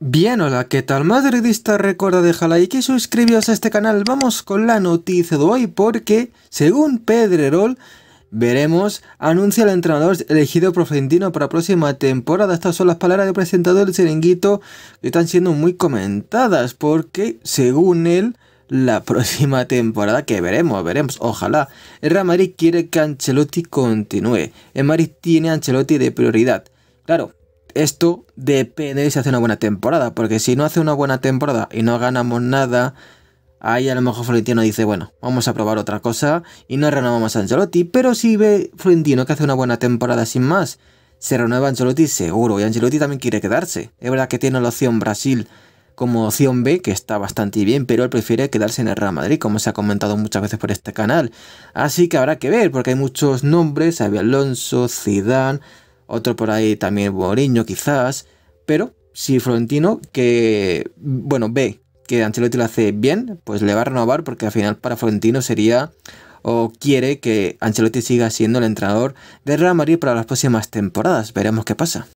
Bien, hola, ¿qué tal madridista? Recuerda dejar like y suscribiros a este canal. Vamos con la noticia de hoy porque, según Pedrerol, veremos, anuncia el entrenador elegido por para próxima temporada. Estas son las palabras del presentador del Serenguito que están siendo muy comentadas porque, según él, la próxima temporada que veremos, veremos, ojalá. El Real Madrid quiere que Ancelotti continúe. El Madrid tiene a Ancelotti de prioridad. Claro, esto depende de si hace una buena temporada, porque si no hace una buena temporada y no ganamos nada, ahí a lo mejor Florentino dice, bueno, vamos a probar otra cosa y no renovamos a Ancelotti, pero si ve Florentino que hace una buena temporada sin más, se renueva Ancelotti seguro, y Ancelotti también quiere quedarse. Es verdad que tiene la opción Brasil como opción B, que está bastante bien, pero él prefiere quedarse en el Real Madrid, como se ha comentado muchas veces por este canal. Así que habrá que ver, porque hay muchos nombres, había Alonso, Zidane otro por ahí también Boriño quizás, pero si Florentino que, bueno, ve que Ancelotti lo hace bien, pues le va a renovar porque al final para Florentino sería o quiere que Ancelotti siga siendo el entrenador de Real Madrid para las próximas temporadas. Veremos qué pasa.